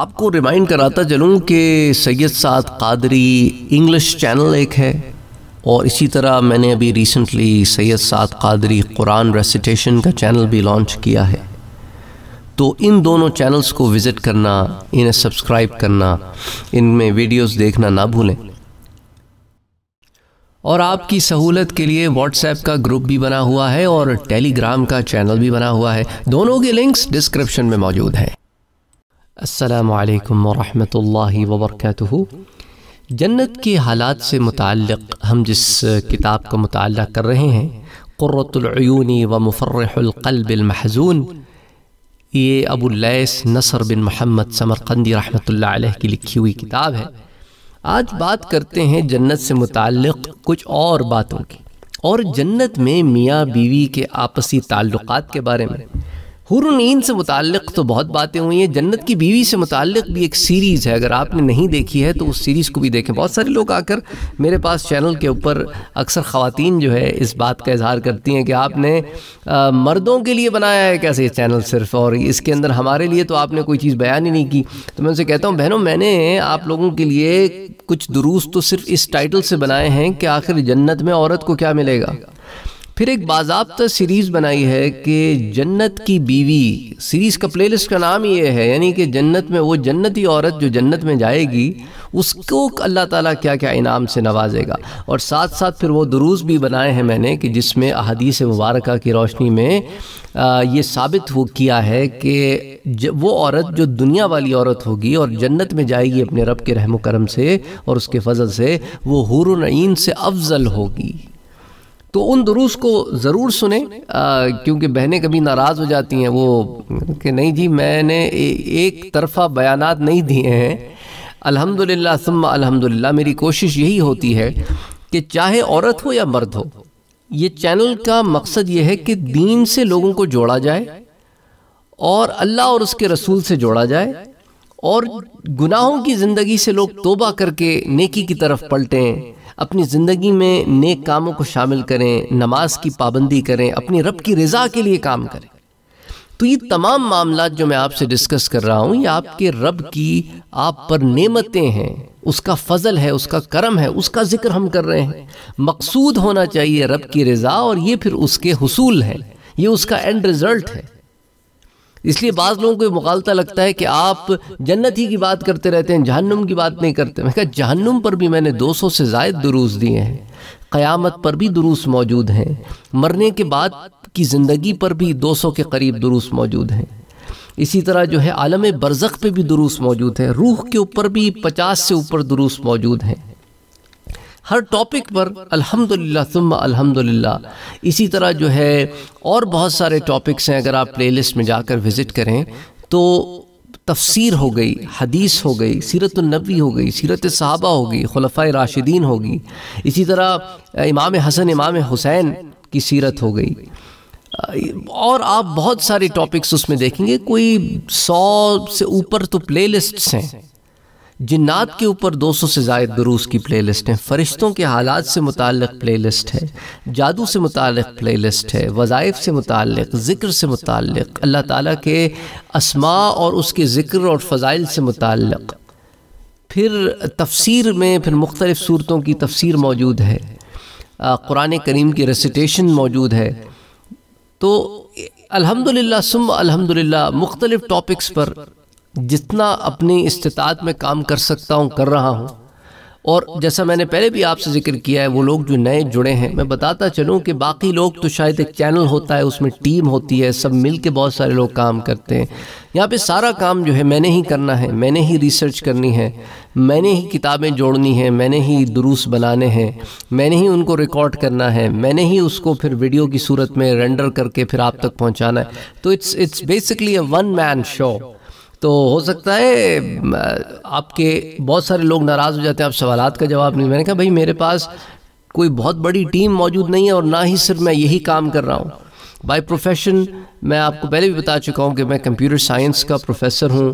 आपको रिमाइंड कराता चलूँ कि सैयद साद कादरी इंग्लिश चैनल एक है और इसी तरह मैंने अभी रिसेंटली सैयद साद कादरी कुरान रेसिटेशन का चैनल भी लॉन्च किया है तो इन दोनों चैनल्स को विज़िट करना इन्हें सब्सक्राइब करना इनमें वीडियोस देखना ना भूलें और आपकी सहूलत के लिए व्हाट्सएप का ग्रुप भी बना हुआ है और टेलीग्राम का चैनल भी बना हुआ है दोनों के लिंक्स डिस्क्रिप्शन में मौजूद हैं असलकम वरहमल वबरक जन्नत के हालात से मुतक़ हम जिस किताब का मुताल कर रहे हैं क़ुरतलूनी व मुफ़र्रकलबलमहजून ये Abu Lais Nasr bin Muhammad Samarqandi रहमतुल्लाह की लिखी हुई किताब है आज बात करते हैं जन्नत से मुतक़ कुछ और बातों की और जन्नत में मियाँ बीवी के आपसी ताल्लुक़ात के बारे में हुरुन से मुतक़ तो बहुत बातें हुई हैं जन्नत की बीवी से मुतक़ भी एक सीरीज़ है अगर आपने नहीं देखी है तो उस सीरीज़ को भी देखें बहुत सारे लोग आकर मेरे पास चैनल के ऊपर अक्सर ख़वातीन जो है इस बात का इजहार करती हैं कि आपने आ, मर्दों के लिए बनाया है कैसे ये चैनल सिर्फ और इसके अंदर हमारे लिए तो आपने कोई चीज़ बयान ही नहीं की तो मैं उनसे कहता हूँ बहनों मैंने आप लोगों के लिए कुछ दुरुस्त तो सिर्फ इस टाइटल से बनाए हैं कि आखिर जन्नत में औरत को क्या मिलेगा फिर एक बाजाबता सीरीज़ बनाई है कि जन्नत की बीवी सीरीज़ का प्लेलिस्ट का नाम ये है यानी कि जन्नत में वो जन्नती औरत जो जन्नत में जाएगी उसको अल्लाह ताला क्या क्या इनाम से नवाजेगा और साथ साथ फिर वो दुरूस भी बनाए हैं मैंने कि जिसमें अहदीस मुबारक की रोशनी में आ, ये साबित हो किया है कि वो औरत जो दुनिया वाली औरत होगी और जन्नत में जाएगी अपने रब के रहम करम से और उसके फजल से वो हुरुन से अफजल होगी तो उन दुरूस को ज़रूर सुने क्योंकि बहनें कभी नाराज़ हो जाती हैं वो कि नहीं जी मैंने एक तरफा बयानात नहीं दिए हैं अल्हम्दुलिल्लाह सुम्मा अल्हम्दुलिल्लाह मेरी कोशिश यही होती है कि चाहे औरत हो या मर्द हो ये चैनल का मकसद ये है कि दीन से लोगों को जोड़ा जाए और अल्लाह और उसके रसूल से जोड़ा जाए और गुनाहों की ज़िंदगी से लोग तोबा करके नेकी की तरफ पलटें अपनी ज़िंदगी में नेक कामों को शामिल करें नमाज की पाबंदी करें अपनी रब की रज़ा के लिए काम करें तो ये तमाम मामला जो मैं आपसे डिस्कस कर रहा हूँ ये आपके रब की आप पर नेमतें हैं उसका फजल है उसका करम है उसका जिक्र हम कर रहे हैं मकसूद होना चाहिए रब की रज़ा और ये फिर उसके हसूल हैं ये उसका एंड रिज़ल्ट है इसलिए बाज़ लोगों को मुखालता लगता है कि आप जन्नत ही की बात करते रहते हैं जहन्नुम की बात नहीं करते मैं कहा जहन्नुम पर भी मैंने 200 से ज़ायद दुरूस दिए हैं क़यामत पर भी दुरूस मौजूद हैं मरने के बाद की ज़िंदगी पर भी सौ के करीब दुरूस मौजूद हैं इसी तरह जो है आलम बरज़ पर भी दुरूस मौजूद है रूह के ऊपर भी पचास से ऊपर दुरूस मौजूद हैं हर टॉपिक पर अल्हम्दुलिल्लाह तुम अल्हम्दुलिल्लाह इसी तरह जो है और बहुत सारे टॉपिक्स हैं अगर आप प्लेलिस्ट में जाकर विज़िट करें तो तफसीर हो गई हदीस हो गई सीरत नबी हो गई सीरत हो होगी खलफा राशिदीन होगी इसी तरह इमाम हसन इमाम हुसैन की सीरत हो गई और आप बहुत सारे टॉपिक्स उसमें देखेंगे कोई सौ से ऊपर तो प्लेलिस्ट्स हैं जिन्नात के ऊपर 200 से जायद दुरूस की प्लेलिस्ट हैं फरिश्तों के हालात से मुतल प्लेलिस्ट है जादू से मुतल प्लेलिस्ट है वज़ाइफ से मुतल ज़िक्र से मुतल अल्लाह ताला के असमा और उसके ज़िक्र और फ़ज़ाइल से मुतल फिर तफसीर में फिर मुख्तलिफ़ सूरतों की तफसीर मौजूद है कुरान करीम की रेसिटेशन मौजूद है तो अलहमदिल्ला सुम अलहमदिल्ला मुख्तलिफ़ टॉपिक्स पर जितना अपनी इस्तात में काम कर सकता हूँ कर रहा हूँ और जैसा मैंने पहले भी आपसे जिक्र किया है वो लोग जो नए जुड़े हैं मैं बताता चलूँ कि बाकी लोग तो शायद एक चैनल होता है उसमें टीम होती है सब मिल के बहुत सारे लोग काम करते हैं यहाँ पे सारा काम जो है मैंने ही करना है मैंने ही रिसर्च करनी है मैंने ही किताबें जोड़नी हैं मैंने ही दुरुस बनाने हैं मैंने ही उनको रिकॉर्ड करना है मैंने ही उसको फिर वीडियो की सूरत में रेंडर करके फिर आप तक पहुँचाना है तो it's it's basically a one man shop तो हो सकता है आपके बहुत सारे लोग नाराज़ हो जाते हैं आप सवाल का जवाब नहीं मैंने कहा भाई मेरे पास कोई बहुत बड़ी टीम मौजूद नहीं है और ना ही सिर्फ मैं यही काम कर रहा हूँ बाय प्रोफेशन मैं आपको पहले भी बता चुका हूँ कि मैं कंप्यूटर साइंस का प्रोफेसर हूँ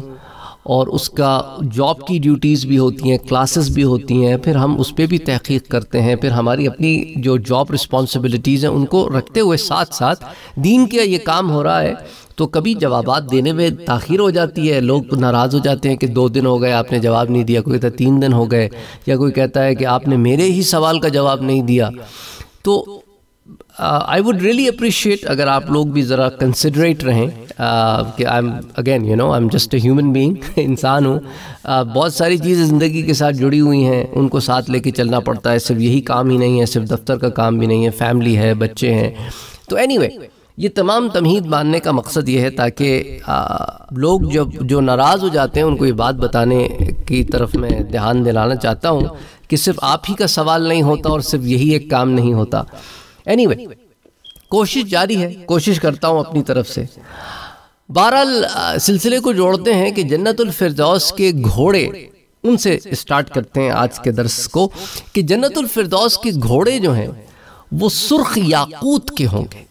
और उसका जॉब की ड्यूटीज़ भी होती हैं क्लासेस भी होती हैं फिर हम उस पर भी तहकीक करते हैं फिर हमारी अपनी जो जॉब रिस्पॉन्सिबिलिटीज़ हैं उनको रखते हुए साथ साथ दीन का ये काम हो रहा है तो कभी जवाब देने में तखिर हो जाती है लोग नाराज़ हो जाते हैं कि दो दिन हो गए आपने जवाब नहीं दिया कोई कहता तीन दिन हो गए या कोई कहता है कि आपने मेरे ही सवाल का जवाब नहीं दिया तो आई वुड रियली अप्रिशिएट अगर आप लोग भी ज़रा कंसिडरेट रहें uh, कि I am again you know I am just a human being इंसान हूँ uh, बहुत सारी चीज़ें ज़िंदगी के साथ जुड़ी हुई हैं उनको साथ लेके चलना पड़ता है सिर्फ यही काम ही नहीं है सिर्फ दफ्तर का काम भी नहीं है फैमिली है बच्चे हैं तो एनी anyway, ये तमाम तमहीद मानने का मकसद ये है ताकि uh, लोग जब जो नाराज़ हो जाते हैं उनको ये बात बताने की तरफ मैं ध्यान दिलाना चाहता हूँ कि सिर्फ आप ही का सवाल नहीं होता और सिर्फ यही एक काम नहीं होता एनीवे anyway, कोशिश जारी है कोशिश करता हूँ अपनी तरफ से बहरहाल सिलसिले को जोड़ते हैं कि जन्नतुल फिरदौस के घोड़े उनसे स्टार्ट करते हैं आज के दर्श को कि जन्नतुल फिरदौस के घोड़े जो हैं वो सुर्ख याकूत के होंगे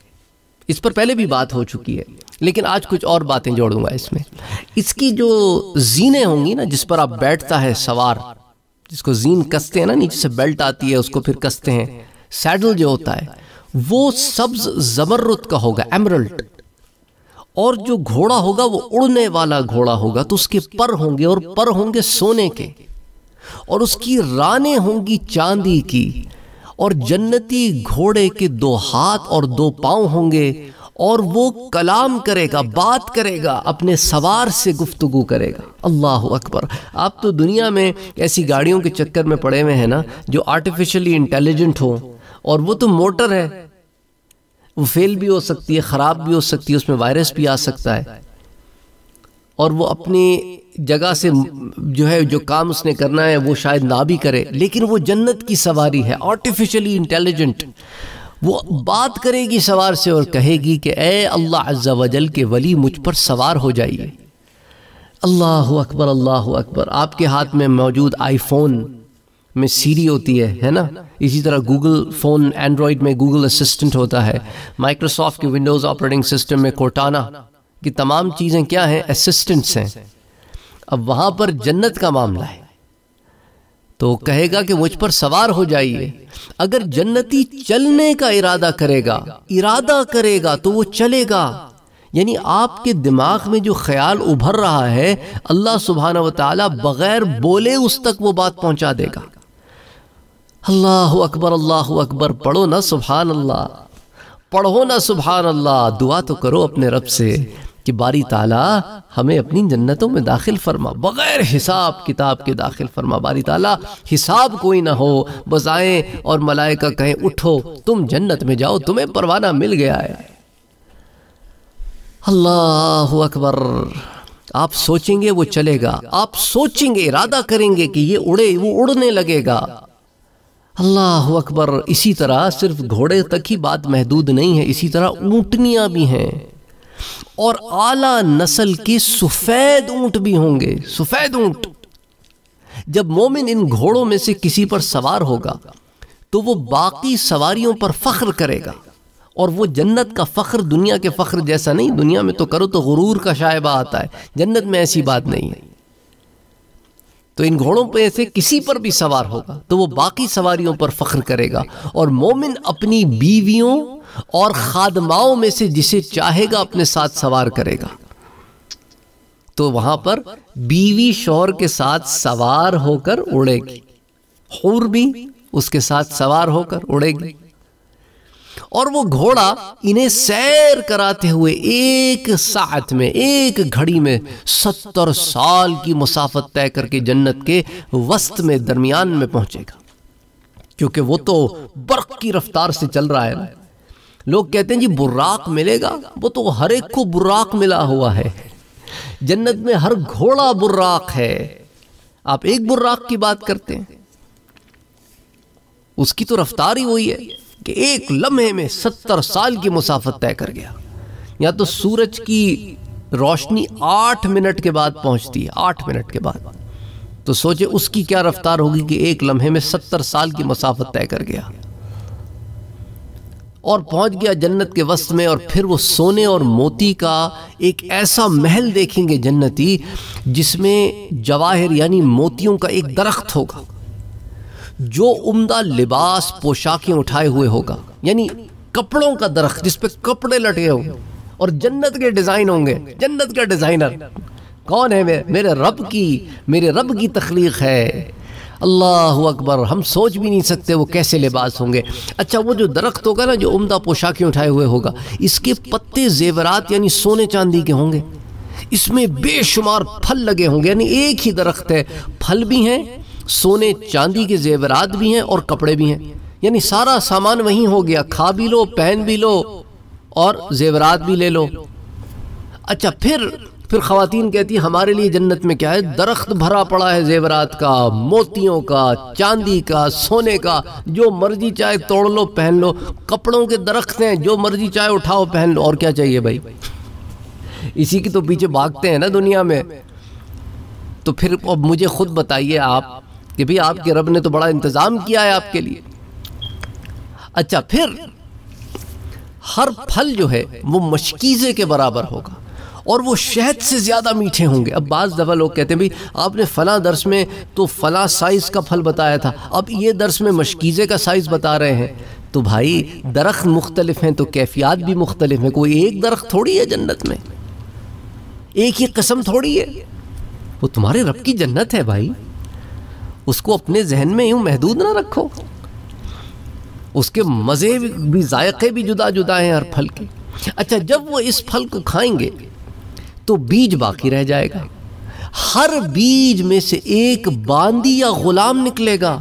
इस पर पहले भी बात हो चुकी है लेकिन आज कुछ और बातें जोड़ूंगा इसमें इसकी जो जीने होंगी ना जिस पर आप बैठता है सवार जिसको जीन कसते हैं ना नीचे से बेल्ट आती है उसको फिर कसते हैं सैडल जो होता है वो सब्ज जबरुत का होगा एमरल्ट और जो घोड़ा होगा वो उड़ने वाला घोड़ा होगा तो उसके पर होंगे और पर होंगे सोने के और उसकी राने होंगी चांदी की और जन्नती घोड़े के दो हाथ और दो पांव होंगे और वो कलाम करेगा बात करेगा अपने सवार से गुफ्तगु करेगा अल्लाह अकबर आप तो दुनिया में ऐसी गाड़ियों के चक्कर में पड़े हुए हैं ना जो आर्टिफिशियली इंटेलिजेंट हो और वो तो मोटर है वो फेल भी हो सकती है ख़राब भी हो सकती है उसमें वायरस भी आ सकता है और वो अपनी जगह से जो है जो काम उसने करना है वो शायद ना भी करे लेकिन वो जन्नत की सवारी है आर्टिफिशली इंटेलिजेंट वो बात करेगी सवार से और कहेगी कि ए अल्लाह अज्जा के वली मुझ पर सवार हो जाइए अल्लाह अकबर अल्लाह अकबर आपके हाथ में मौजूद आईफोन में सीरी होती है है ना इसी तरह गूगल फ़ोन एंड्रॉयड में गूगल असिस्टेंट होता है माइक्रोसॉफ्ट के विंडोज़ ऑपरेटिंग सिस्टम में कोटाना की तमाम चीज़ें क्या हैं असिस्टेंट्स हैं अब वहाँ पर जन्नत का मामला है तो कहेगा कि मुझ पर सवार हो जाइए अगर जन्नती चलने का इरादा करेगा इरादा करेगा तो वो चलेगा यानी आपके दिमाग में जो ख्याल उभर रहा है अल्लाह सुबहाना वाली बगैर बोले उस तक वो बात पहुंचा देगा अल्लाह अकबर अल्लाह अकबर पढ़ो ना सुबहान अल्लाह पढ़ो ना सुबहान अल्लाह दुआ तो करो अपने रब से कि बारी ताला हमें अपनी जन्नतों में दाखिल फरमा बग़ैर हिसाब किताब के दाखिल फरमा बारी ताला हिसाब कोई ना हो बजाएं और मलाइका कहें उठो तुम जन्नत में जाओ तुम्हें परवाना मिल गया है अल्लाह अकबर आप सोचेंगे वो चलेगा आप सोचेंगे इरादा करेंगे कि ये उड़े वो उड़ने लगेगा अल्लाह अकबर इसी तरह सिर्फ घोड़े तक ही बात महदूद नहीं है इसी तरह ऊँटनियाँ भी हैं और आला नस्ल के सफ़ेद ऊँट भी होंगे सफ़ेद ऊँट जब मोमिन इन घोड़ों में से किसी पर सवार होगा तो वो बाकी सवारियों पर फ़ख्र करेगा और वो जन्नत का फ़ख्र दुनिया के फ़ख्र जैसा नहीं दुनिया में तो करो तो गुरूर का शायबा आता है जन्नत में ऐसी बात नहीं है तो इन घोड़ों पर से किसी पर भी सवार होगा तो वो बाकी सवारियों पर फख्र करेगा और मोमिन अपनी बीवियों और खादमाओं में से जिसे चाहेगा अपने साथ सवार करेगा तो वहां पर बीवी शोहर के साथ सवार होकर उड़ेगी हूर भी उसके साथ सवार होकर उड़ेगी और वो घोड़ा इन्हें सैर कराते हुए एक साथ में एक घड़ी में सत्तर साल की मुसाफत तय करके जन्नत के वस्त में दरमियान में पहुंचेगा क्योंकि वो तो बर्फ की रफ्तार से चल रहा है ना लोग कहते हैं जी बुर्राक मिलेगा वो तो हर एक को बुर्राक मिला हुआ है जन्नत में हर घोड़ा बुराक है आप एक बुराक की बात करते हैं उसकी तो रफ्तार ही वही है कि एक लम्हे में सत्तर साल की मुसाफत तय कर गया या तो सूरज की रोशनी आठ मिनट के बाद पहुंचती है आठ मिनट के बाद तो सोचे उसकी क्या रफ्तार होगी कि एक लम्हे में सत्तर साल की मुसाफत तय कर गया और पहुंच गया जन्नत के वस्त में और फिर वो सोने और मोती का एक ऐसा महल देखेंगे जन्नती जिसमें जवाहिर यानी मोतियों का एक दरख्त होगा जो उम्दा लिबास पोशाकें उठाए हुए होगा यानी कपड़ों का दरख्त जिसपे कपड़े लटे हो और जन्नत के डिज़ाइन होंगे जन्नत का डिज़ाइनर कौन है मेरे मेरे रब की मेरे रब की तख्लीक है अल्लाह अकबर हम सोच भी नहीं सकते वो कैसे लिबास होंगे अच्छा वो जो दरख्त होगा ना जो उम्दा पोशाकें उठाए हुए होगा इसके पत्ते जेवरात यानी सोने चांदी के होंगे इसमें बेशुमार फल लगे होंगे यानी एक ही दरख्त है फल भी हैं सोने चांदी के जेवरात भी हैं और कपड़े भी हैं यानी सारा सामान वहीं हो गया खा भी लो पहन भी लो और जेवरात भी ले लो अच्छा फिर फिर खातन कहती है हमारे लिए जन्नत में क्या है दरख्त भरा पड़ा है जेवरात का मोतियों का चांदी का सोने का जो मर्जी चाहे तोड़ लो पहन लो कपड़ों के दरख्त हैं जो मर्जी चाहे उठाओ पहन लो और क्या चाहिए भाई इसी के तो पीछे भागते हैं ना दुनिया में तो फिर अब मुझे खुद बताइए आप कि भाई आपके रब ने तो बड़ा इंतज़ाम किया है आपके लिए अच्छा फिर हर फल जो है वो मशकीज़े के बराबर होगा और वो शहद से ज़्यादा मीठे होंगे अब बाज़ दफ़ा लोग कहते हैं भाई आपने फला दर्श में तो फला साइज़ का फल बताया था अब ये दर्श में मशकीज़े का साइज़ बता रहे हैं तो भाई दरख्त मुख्तलिफ हैं तो कैफियात भी मुख्तलिफ हैं कोई एक दरख्त थोड़ी है जन्नत में एक ही कसम थोड़ी है वो तुम्हारे रब की जन्नत है भाई उसको अपने जहन में यूँ महदूद ना रखो उसके मज़े भी जायके भी जुदा जुदा हैं हर फल के अच्छा जब वो इस फल को खाएंगे तो बीज बाकी रह जाएगा हर बीज में से एक बांदी या ग़ुलाम निकलेगा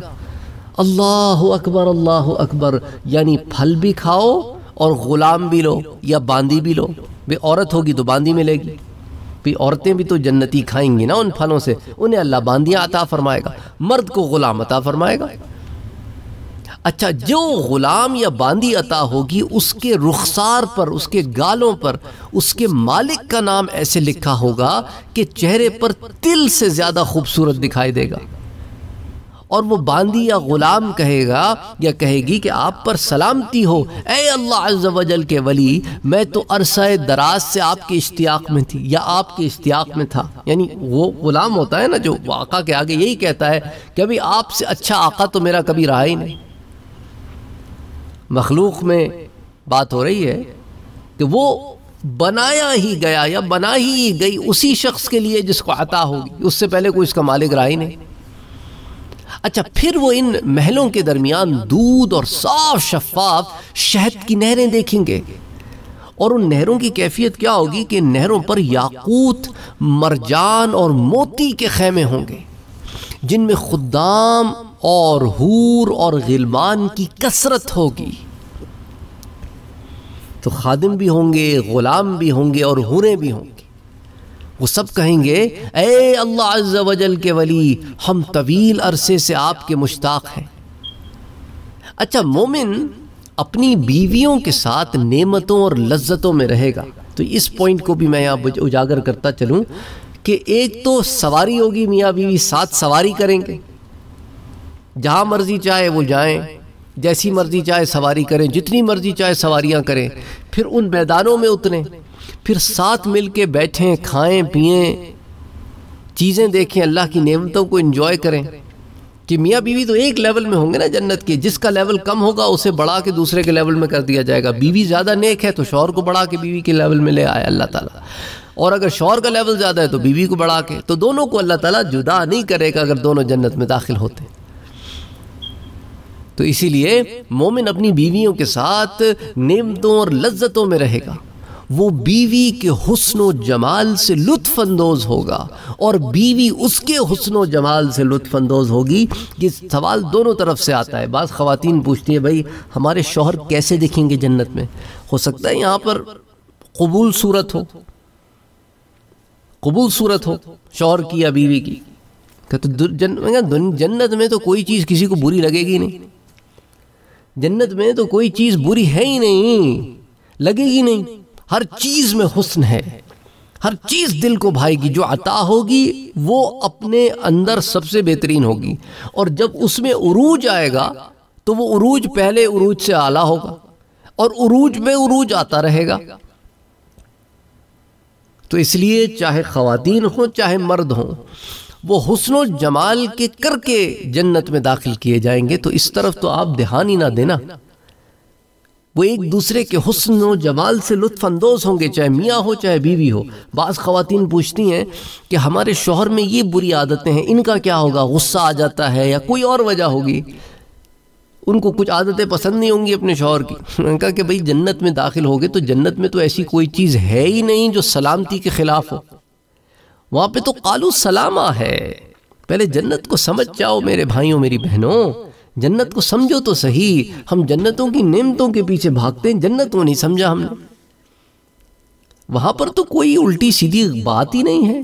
अल्लाह अकबर अल्लाह अकबर यानी फल भी खाओ और ग़ुलाम भी लो या बांदी भी लो वे औरत होगी तो बांदी मिलेगी भी औरतें भी तो जन्नती खाएंगी ना उन फलों से उन्हें अल्लाह बांदियाँ अता फरमाएगा मर्द को ग़ुलाम अता फरमाएगा अच्छा जो ग़ुलाम या बांदी अता होगी उसके रुखसार पर उसके गालों पर उसके मालिक का नाम ऐसे लिखा होगा कि चेहरे पर तिल से ज़्यादा खूबसूरत दिखाई देगा और वो बांदी या ग़ुलाम कहेगा या कहेगी कि आप पर सलामती हो ए अल्लाह अज्जल के वली मैं तो अरसा दराज से आपके इश्तियाक में थी या आपके इश्तियाक में था यानी वो ग़ुलाम होता है ना जो आका के आगे यही कहता है कि अभी आपसे अच्छा आका तो मेरा कभी रहा ही नहीं मखलूक में बात हो रही है कि वो बनाया ही गया या बना ही गई उसी शख्स के लिए जिसको अता होगी उससे पहले कोई इसका मालिक रहा ही नहीं अच्छा फिर वो इन महलों के दरमियान दूध और साफ शफाफ शहद की नहरें देखेंगे और उन नहरों की कैफियत क्या होगी कि नहरों पर याकूत मरजान और मोती के खेमे होंगे जिनमें खुदाम और हूर और गिलमान की कसरत होगी तो खादिम भी होंगे ग़ुलाम भी होंगे और हूरें भी होंगे वो सब कहेंगे ए अल्लाह अज़्ज़ा के वली हम तवील अरसे से आपके मुश्ताक हैं अच्छा मोमिन अपनी बीवियों के साथ नेमतों और लज्जतों में रहेगा तो इस पॉइंट को भी मैं यहाँ उजागर करता चलूँ कि एक तो सवारी होगी मियाँ बीवी साथ सवारी करेंगे जहाँ मर्जी चाहे वो जाएं जैसी मर्जी चाहे सवारी करें जितनी मर्जी चाहे सवारियाँ करें फिर उन मैदानों में उतरें फिर साथ मिल के बैठें खाएँ पिएँ चीज़ें देखें अल्लाह की नेमतों को इन्जॉय करें कि मियाँ बीवी तो एक लेवल में होंगे ना जन्नत के जिसका लेवल कम होगा उसे बढ़ा के दूसरे के लेवल में कर दिया जाएगा बीवी ज़्यादा नेक है तो शौहर को बढ़ा के बीवी के लेवल में ले आए अल्लाह ताला और अगर शौहर का लेवल ज़्यादा है तो बीवी को बढ़ा के तो दोनों को अल्लाह ताला जुदा नहीं करेगा अगर दोनों जन्नत में दाखिल होते तो इसीलिए मोमिन अपनी बीवियों के साथ नेमतों और लज्जतों में रहेगा वो बीवी के हुसन जमाल से लुत्फानंदोज होगा और बीवी उसके हसन जमाल से लुत्फानंदोज होगी कि सवाल दोनों तरफ से आता है बाज़ ख़वान पूछती है भाई हमारे शोहर कैसे दिखेंगे जन्नत में हो सकता है यहाँ पर कबूल सूरत हो कबूल सूरत हो शोहर की या बीवी की तो, तो जन, जन्नत में तो कोई चीज़ किसी को बुरी लगेगी नहीं जन्नत में तो कोई चीज़ बुरी है ही नहीं लगेगी नहीं हर चीज़ में हुस्न है हर चीज़ दिल को भाएगी जो अता होगी वो अपने अंदर सबसे बेहतरीन होगी और जब उसमें उरूज आएगा तो वो उरूज पहले उरूज से आला होगा और उरूज में उरूज आता रहेगा तो इसलिए चाहे ख़वातीन हो चाहे मर्द हों वो हसन जमाल के करके जन्नत में दाखिल किए जाएंगे तो इस तरफ तो आप ध्यान ही ना देना वो एक दूसरे के हसन व जमाल से लुफानंदोज होंगे चाहे मियाँ हो चाहे बीवी हो बाज़ ख़वान पूछती हैं कि हमारे शोहर में ये बुरी आदतें हैं इनका क्या होगा गुस्सा आ जाता है या कोई और वजह होगी उनको कुछ आदतें पसंद नहीं होंगी अपने शोहर की उन्होंने कहा कि भाई जन्नत में दाखिल हो गए तो जन्नत में तो ऐसी कोई चीज़ है ही नहीं जो सलामती के ख़िलाफ़ हो वहाँ पर तो कालू सलामा है पहले जन्नत को समझ जाओ मेरे भाइयों मेरी बहनों जन्नत को समझो तो सही हम जन्नतों की नेमतों के पीछे भागते हैं जन्नत को नहीं समझा हमने वहां पर तो कोई उल्टी सीधी बात ही नहीं है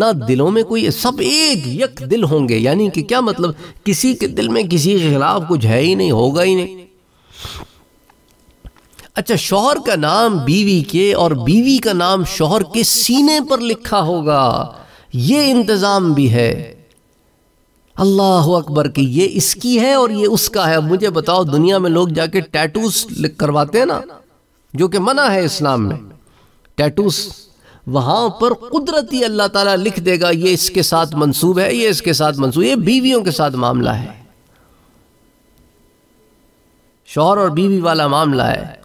ना दिलों में कोई सब एक यक दिल होंगे यानी कि क्या मतलब किसी के दिल में किसी के खिलाफ कुछ है ही नहीं होगा ही नहीं अच्छा शोहर का नाम बीवी के और बीवी का नाम शोहर के सीने पर लिखा होगा ये इंतजाम भी है अल्लाह अकबर की ये इसकी है और ये उसका है मुझे बताओ दुनिया में लोग जाके टैटूस करवाते हैं ना जो कि मना है इस्लाम में टैटूस वहां पर कुदरती अल्लाह ताला लिख देगा ये इसके साथ मंसूब है ये इसके साथ मंसूब ये बीवियों के साथ मामला है शोहर और बीवी वाला मामला है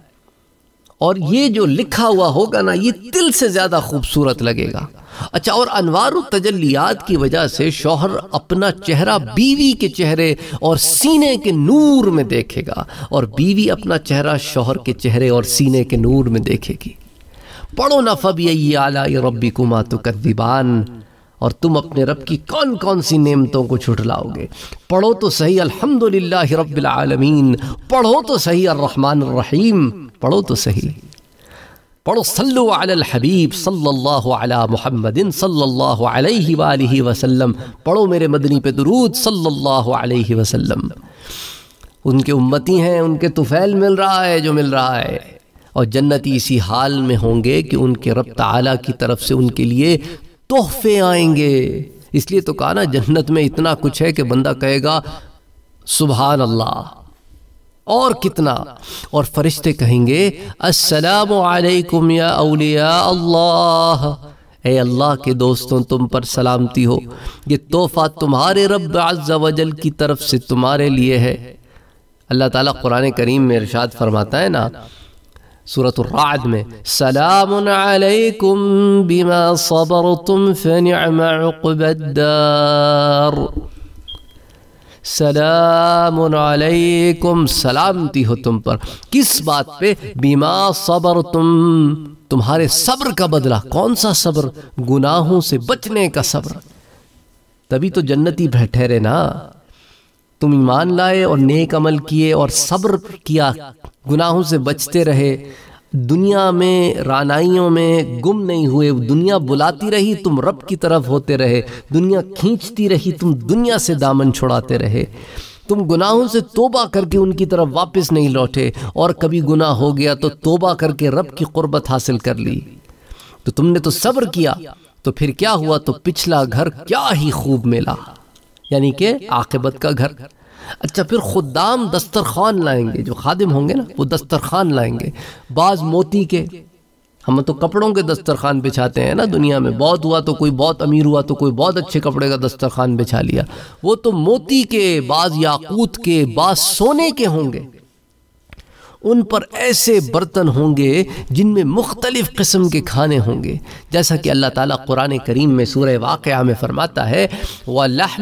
और ये जो लिखा हुआ होगा ना ये दिल से ज़्यादा खूबसूरत लगेगा अच्छा और अनवार तजलियात की वजह से शोहर अपना चेहरा बीवी के चेहरे और सीने के नूर में देखेगा और बीवी अपना चेहरा शोहर के चेहरे और सीने के नूर में देखेगी पढ़ो नफब यही आला रबी कुमा तो और तुम अपने रब की कौन कौन सी नेमतों को छुटलाओगे पढ़ो तो सही अल्हम्दुलिल्लाह रब्बिल आलमीन पढ़ो तो सही अर्रहमान रहीम पढ़ो तो सही पढ़ो सल्लु हबीब सल्लल्लाहु अला मुहम्मदिन सल्लल्लाहु अलैहि वसल्लम पढ़ो मेरे मदनी पे दुरूद सल्लल्लाहु अलैहि वसल्लम उनके उम्मती हैं उनके तुफैल मिल रहा है जो मिल रहा है और जन्नती इसी हाल में होंगे कि उनके रब ताला की तरफ से उनके लिए तोहफे आएंगे इसलिए तो कहा ना जन्नत में इतना कुछ है कि बंदा कहेगा सुबहान अल्लाह और कितना और फरिश्ते कहेंगे अस्सलाम वालेकुम या अलिया अल्लाह ए अल्लाह के दोस्तों तुम पर सलामती हो ये तोहफ़ा तुम्हारे रब अज्जावजल की तरफ से तुम्हारे लिए है अल्लाह ताला कुरान करीम में इरशाद फरमाता है ना सूरत राद में सलाम अलैकुम बिमा सबर तुम फ़नियामदार सलाम सलामती हो तुम पर किस बात पे बीमा सबर तुम तुम्हारे सब्र का बदला कौन सा सब्र गुनाहों से बचने का सब्र तभी तो जन्नती ठहरे ना तुम ईमान लाए और नेक अमल किए और सब्र किया गुनाहों से बचते रहे दुनिया में रानाइयों में गुम नहीं हुए दुनिया बुलाती रही तुम रब की तरफ होते रहे दुनिया खींचती रही तुम दुनिया से दामन छुड़ाते रहे तुम गुनाहों से तोबा करके उनकी तरफ वापस नहीं लौटे और कभी गुनाह हो गया तो तोबा करके रब की कुर्बत हासिल कर ली तो तुमने तो सब्र किया तो फिर क्या हुआ तो पिछला घर क्या ही खूब मिला यानी कि आकेबत का घर अच्छा फिर खुदाम दस्तरखान लाएंगे जो खादिम होंगे ना वो दस्तरखान लाएंगे बाज मोती के हम तो कपड़ों के दस्तरखान बिछाते हैं ना दुनिया में बहुत हुआ तो कोई बहुत अमीर हुआ तो कोई बहुत अच्छे कपड़े का दस्तरखान बिछा लिया वो तो मोती के बाज याकूत के बाज सोने के होंगे उन पर ऐसे बर्तन होंगे जिनमें मुख्तलिफ़ किस्म के खाने होंगे जैसा कि अल्लाह ताला कुरान करीम में सूर्य वाक़ में फ़रमाता है वहमून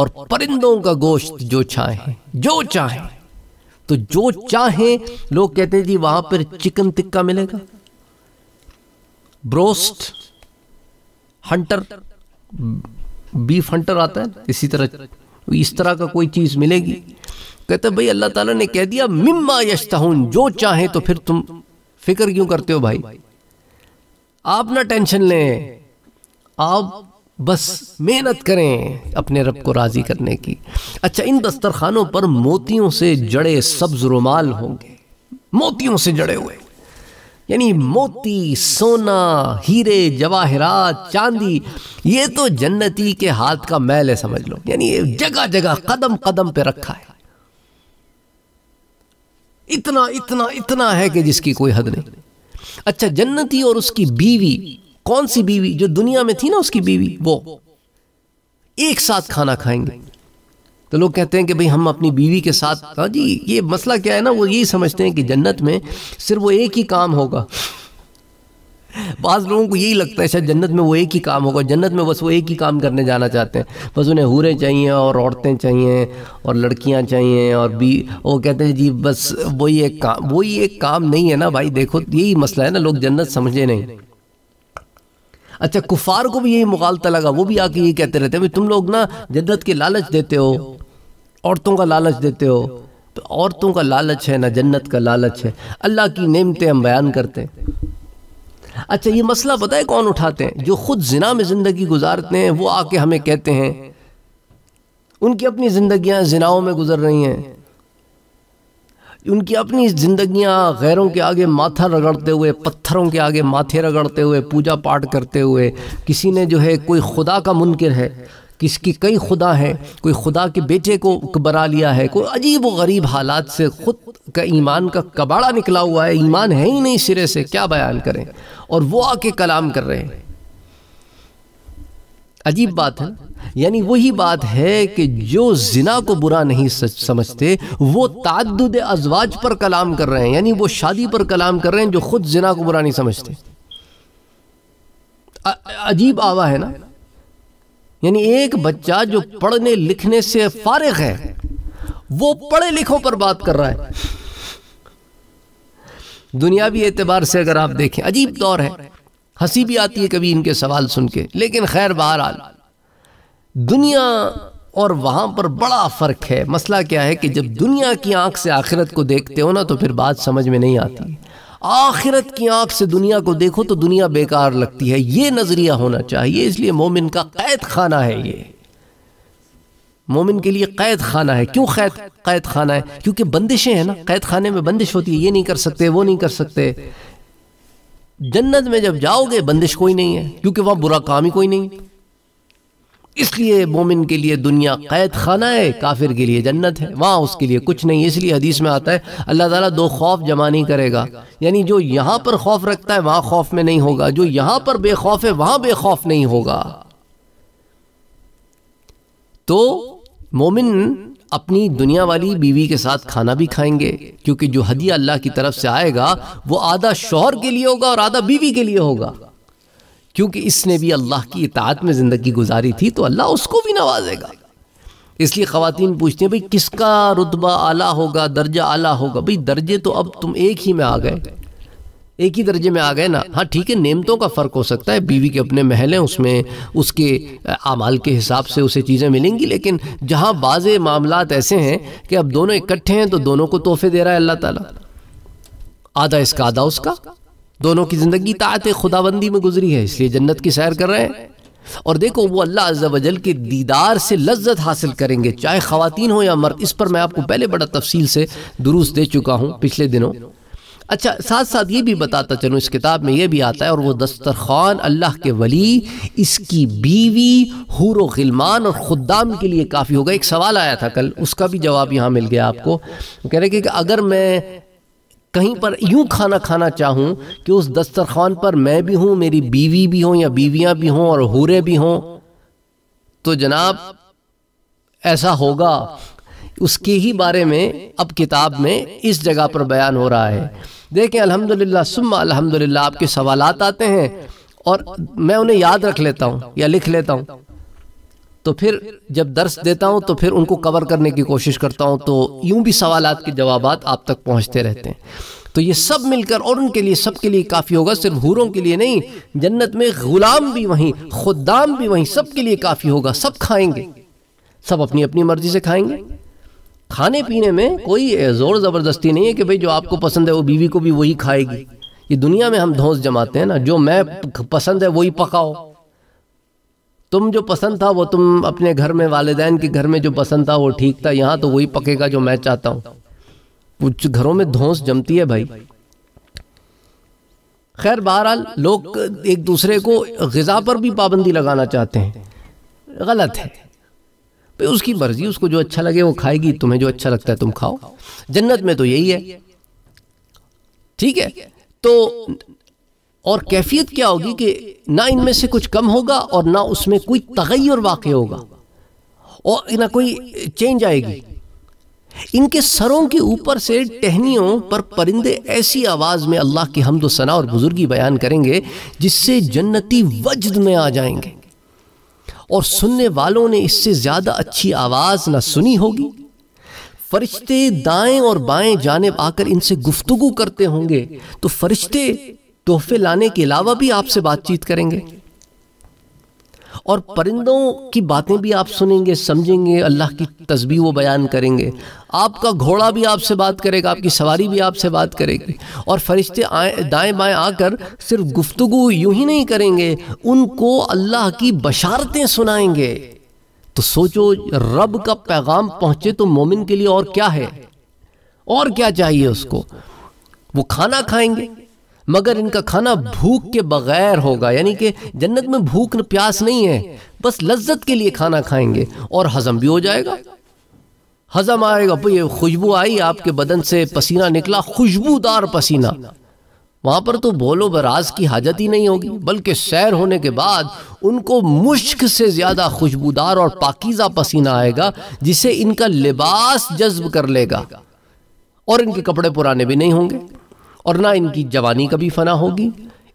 और परिंदों का गोश्त जो चाहें जो चाहें तो जो चाहें लोग कहते हैं जी वहाँ पर चिकन टिक्का मिलेगा ब्रोस्ट हंटर बीफ हंटर आता है इसी तरह इस तरह का कोई चीज़ मिलेगी कहते भाई अल्लाह ताला ने कह दिया मिम्मा यश्ता जो चाहें तो फिर तुम फिक्र क्यों करते हो भाई आप ना टेंशन लें आप बस मेहनत करें अपने रब को राज़ी करने की अच्छा इन दस्तरखानों पर मोतियों से जड़े सब्ज रुमाल होंगे मोतियों से जड़े हुए यानी मोती सोना हीरे जवाहरात चांदी ये तो जन्नती के हाथ का मैल है समझ लो यानी जगह जगह कदम कदम पे रखा है इतना इतना इतना है कि जिसकी कोई हद नहीं अच्छा जन्नती और उसकी बीवी कौन सी बीवी जो दुनिया में थी ना उसकी बीवी वो एक साथ खाना खाएंगे तो लोग कहते हैं कि भाई हम अपनी बीवी के साथ हाँ जी ये मसला क्या है ना वो यही समझते हैं कि जन्नत में सिर्फ वो एक ही काम होगा बाज़ लोगों को यही लगता है शायद जन्नत में वो एक ही काम होगा जन्नत में बस वो एक ही काम करने जाना चाहते हैं बस उन्हें हूरें चाहिए और औरतें चाहिए और लड़कियां चाहिए और भी वो कहते हैं जी बस वही एक काम वही एक काम नहीं है ना भाई देखो यही मसला है ना लोग जन्नत समझे नहीं अच्छा कुफार को भी यही मुगालता लगा वो भी आके ये कहते रहते हैं तुम लोग ना जन्नत के लालच देते हो औरतों का लालच देते हो तो औरतों का लालच है ना जन्नत का लालच है अल्लाह की नेमतें हम बयान करते हैं अच्छा ये मसला पता है कौन उठाते हैं जो खुद जिना में ज़िंदगी गुजारते हैं वो आके हमें कहते हैं उनकी अपनी जिंदगियां जिनाओं में गुजर रही हैं उनकी अपनी जिंदगियां गैरों के आगे माथा रगड़ते हुए पत्थरों के आगे माथे रगड़ते हुए पूजा पाठ करते हुए किसी ने जो है कोई खुदा का मुनकर है किसकी कई खुदा हैं कोई खुदा के बेटे को बना लिया है कोई अजीब व गरीब हालात से खुद का ईमान का कबाड़ा निकला हुआ है ईमान है ही नहीं सिरे से क्या बयान करें और वो आके कलाम कर रहे हैं अजीब बात है यानी वही बात है कि जो जिना को बुरा नहीं समझते वो तद अजवाज पर कलाम कर रहे हैं यानी वो शादी पर कलाम कर रहे हैं जो खुद जिना को बुरा नहीं समझते अजीब आवा है ना यानी एक बच्चा जो पढ़ने लिखने से फारिग है वो पढ़े लिखों पर बात कर रहा है दुनियावी एतबार से अगर आप देखें अजीब दौर है हंसी भी आती है कभी इनके सवाल सुन के लेकिन खैर बहरहाल दुनिया और वहाँ पर बड़ा फ़र्क है मसला क्या है कि जब दुनिया की आंख से आखिरत को देखते हो ना तो फिर बात समझ में नहीं आती आखिरत की आंख से दुनिया को देखो तो दुनिया बेकार लगती है ये नज़रिया होना चाहिए इसलिए मोमिन का कैद खाना है ये मोमिन के लिए कैद खाना है क्यों कैद कैद खाना है क्योंकि बंदिशें हैं ना कैद खाने में बंदिश होती है ये नहीं कर सकते वो नहीं कर सकते जन्नत में जब जाओगे बंदिश कोई नहीं है क्योंकि वहाँ बुरा काम ही कोई नहीं इसलिए मोमिन के लिए दुनिया कैद खाना है काफिर के लिए जन्नत है वहाँ उसके लिए कुछ नहीं इसलिए हदीस में आता है अल्लाह ताला दो खौफ जमा नहीं करेगा यानी जो यहाँ पर खौफ रखता है वहाँ खौफ में नहीं होगा जो यहाँ पर बेखौफ है वहाँ बेखौफ नहीं होगा तो मोमिन अपनी दुनिया वाली बीवी के साथ खाना भी खाएंगे क्योंकि जो हदिया अल्लाह की तरफ से आएगा वो आधा शोहर के लिए होगा और आधा बीवी के लिए होगा क्योंकि इसने भी अल्लाह की इतात में ज़िंदगी गुजारी थी तो अल्लाह उसको भी नवाजेगा इसलिए खातन पूछती हैं भाई किसका रुतबा आला होगा दर्जा आला होगा भाई दर्जे तो अब तुम एक ही में आ गए एक ही दर्जे में आ गए ना हाँ ठीक है नेमतों का फ़र्क हो सकता है बीवी के अपने महल हैं उसमें उसके अमाल के हिसाब से उसे चीज़ें मिलेंगी लेकिन जहाँ बाज़ मामला ऐसे हैं कि अब दोनों इकट्ठे हैं तो दोनों को तोहफे दे रहा है अल्लाह ताला आधा इसका आधा उसका दोनों की ज़िंदगी तात खुदाबंदी में गुजरी है इसलिए जन्नत की सैर कर रहे हैं और देखो वो अल्लाह अज्जावजल के दीदार से लज्जत हासिल करेंगे चाहे खातन हो या मर्द इस पर मैं आपको पहले बड़ा तफसील से दुरुस्त दे चुका हूँ पिछले दिनों अच्छा साथ साथ ये भी बताता चलूँ इस किताब में ये भी आता है और वो दस्तरखान अल्लाह के वली इसकी बीवी हूर गिलमान और ख़ुदाम के लिए काफ़ी होगा एक सवाल आया था कल उसका भी जवाब यहाँ मिल गया आपको कह रहे कि अगर मैं कहीं पर यूं खाना खाना चाहूं कि उस दस्तरखान पर मैं भी हूं मेरी बीवी भी हो या बीवियां भी हों और हूरे भी हों तो जनाब ऐसा होगा उसके ही बारे में अब किताब में इस जगह पर बयान हो रहा है देखें अल्हम्दुलिल्लाह सुम्मा अल्हम्दुलिल्लाह आपके सवाल आते हैं और मैं उन्हें याद रख लेता हूं या लिख लेता हूं तो फिर जब दर्स देता हूँ तो फिर उनको कवर करने की कोशिश करता हूँ तो यूं भी सवाल के जवाब आप तक पहुँचते रहते हैं तो ये सब मिलकर और उनके लिए सब के लिए काफ़ी होगा सिर्फ हूरों के लिए नहीं जन्नत में गुलाम भी वहीं खुदाम भी वहीं सब के लिए काफ़ी होगा सब खाएंगे सब अपनी अपनी मर्ज़ी से खाएंगे खाने पीने में कोई ज़ोर ज़बरदस्ती नहीं है कि भाई जो आपको पसंद है वो बीवी को भी वही खाएगी ये दुनिया में हम धोस जमाते हैं ना जो मैं पसंद है वही पकाओ तुम जो पसंद था वो तुम अपने घर में वालदेन के घर में जो पसंद था वो ठीक था यहाँ तो वही पकेगा जो मैं चाहता हूँ कुछ घरों में धोंस जमती है भाई खैर बहरहाल लोग एक दूसरे को गज़ा पर भी पाबंदी लगाना चाहते हैं गलत है भाई उसकी मर्जी उसको जो अच्छा लगे वो खाएगी तुम्हें जो अच्छा लगता है तुम खाओ जन्नत में तो यही है ठीक है तो और कैफियत क्या होगी कि ना इनमें से कुछ कम होगा और ना उसमें कोई तगैर वाक़ होगा और ना कोई चेंज आएगी इनके सरों के ऊपर से टहनियों पर परिंदे ऐसी आवाज़ में अल्लाह की हमदो सना और बुज़ुर्गी बयान करेंगे जिससे जन्नती वजद में आ जाएंगे और सुनने वालों ने इससे ज़्यादा अच्छी आवाज़ ना सुनी होगी फरिश्ते दाएं और बाएं जानेब आकर इनसे गुफ्तगु करते होंगे तो फरिश्ते तोहफे लाने के अलावा भी आपसे बातचीत करेंगे और परिंदों की बातें भी आप सुनेंगे समझेंगे अल्लाह की तस्वीर वो बयान करेंगे आपका घोड़ा भी आपसे बात करेगा आपकी सवारी भी आपसे बात करेगी और फरिश्ते आए दाएं बाएं आकर सिर्फ गुफ्तगु यूं ही नहीं करेंगे उनको अल्लाह की बशारतें सुनाएंगे तो सोचो रब का पैगाम पहुंचे तो मोमिन के लिए और क्या है और क्या चाहिए उसको वो खाना खाएंगे मगर इनका खाना भूख के बगैर होगा यानी कि जन्नत में भूख प्यास नहीं है बस लज्जत के लिए खाना खाएंगे और हजम भी हो जाएगा हजम आएगा ये खुशबू आई आपके बदन से पसीना निकला खुशबूदार पसीना वहां पर तो बोलो बराज की हाजत ही नहीं होगी बल्कि सैर होने के बाद उनको मुश्क से ज़्यादा खुशबूदार और पाकिज़ा पसीना आएगा जिसे इनका लिबास जज्ब कर लेगा और इनके कपड़े पुराने भी नहीं होंगे और ना इनकी जवानी कभी फना होगी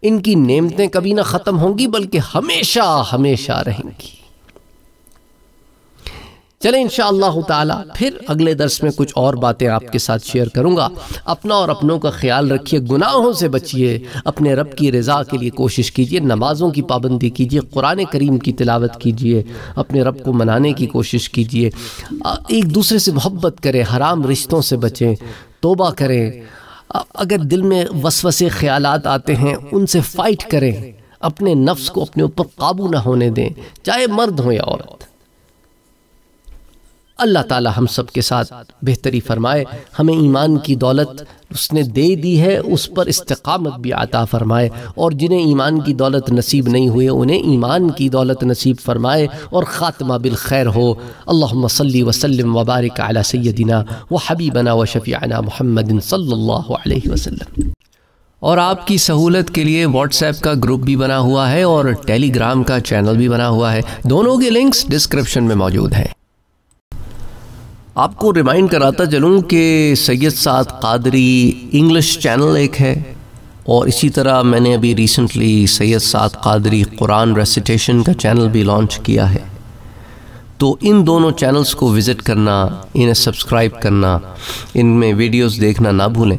इनकी नेमतें कभी ना ख़त्म होंगी बल्कि हमेशा हमेशा रहेंगी चले इन ताला फिर अगले दर्श में कुछ और बातें आपके साथ शेयर करूंगा अपना और अपनों का ख्याल रखिए गुनाहों से बचिए अपने रब की रज़ा के लिए कोशिश कीजिए नमाज़ों की पाबंदी कीजिए कुरान करीम की तिलावत कीजिए अपने रब को मनाने की कोशिश कीजिए एक दूसरे से मोहब्बत करें हराम रिश्तों से बचें तोबा करें अगर दिल में वसवसे ख्याल आते हैं उनसे फ़ाइट करें अपने नफ्स को अपने ऊपर काबू ना होने दें चाहे मर्द हो या औरत अल्लाह ताला हम सब के साथ बेहतरी फरमाए हमें ईमान की दौलत उसने दे दी है उस पर इस्तकामत भी आता फरमाए और जिन्हें ईमान की दौलत नसीब नहीं हुए उन्हें ईमान की दौलत नसीब फरमाए और ख़ात्मा बिल खैर हो अल्लाह सल्ली वसलम वबारक अला सैदिना व हबीबना व शफ़ीना महमदिन सल्ला और आपकी सहूलत के लिए व्हाट्सएप का ग्रुप भी बना हुआ है और टेलीग्राम का चैनल भी बना हुआ है दोनों के लिंक्स डिस्क्रिप्शन में मौजूद हैं आपको रिमाइंड कराता चलूँ कि सैयद साद कादरी इंग्लिश चैनल एक है और इसी तरह मैंने अभी रिसेंटली सैयद साद कादरी कुरान रेसिटेशन का चैनल भी लॉन्च किया है तो इन दोनों चैनल्स को विज़िट करना इन्हें सब्सक्राइब करना इनमें वीडियोस देखना ना भूलें